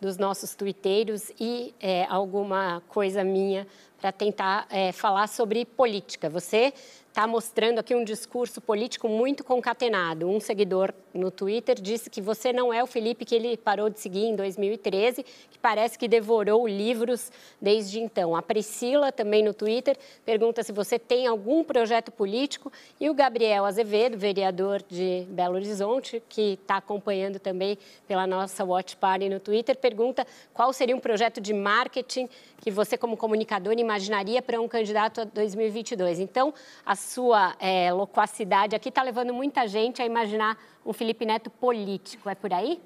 dos nossos tuiteiros e é, alguma coisa minha para tentar é, falar sobre política. Você está mostrando aqui um discurso político muito concatenado. Um seguidor no Twitter disse que você não é o Felipe que ele parou de seguir em 2013, que parece que devorou livros desde então. A Priscila, também no Twitter, pergunta se você tem algum projeto político. E o Gabriel Azevedo, vereador de Belo Horizonte, que está acompanhando também pela nossa Watch Party no Twitter, pergunta qual seria um projeto de marketing que você, como comunicador, imagina imaginaria para um candidato a 2022. Então, a sua é, loquacidade aqui está levando muita gente a imaginar um Felipe Neto político. É por aí?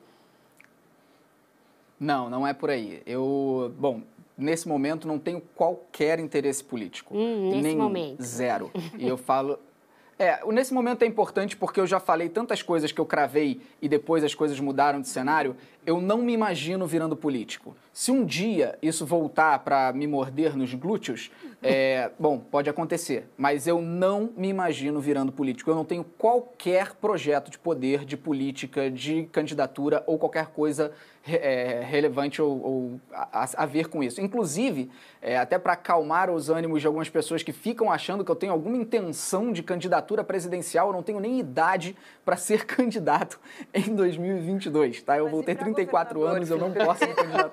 Não, não é por aí. Eu, bom, nesse momento não tenho qualquer interesse político. Hum, nesse nenhum, momento. Zero. E eu falo. É, nesse momento é importante porque eu já falei tantas coisas que eu cravei e depois as coisas mudaram de cenário. Eu não me imagino virando político. Se um dia isso voltar para me morder nos glúteos, é, bom, pode acontecer, mas eu não me imagino virando político. Eu não tenho qualquer projeto de poder, de política, de candidatura ou qualquer coisa é, relevante ou, ou a, a, ver com isso. Inclusive, é, até para acalmar os ânimos de algumas pessoas que ficam achando que eu tenho alguma intenção de candidatura presidencial, eu não tenho nem idade para ser candidato em 2022, tá? Eu Mas vou ter 34 anos, eu não posso me candidatar.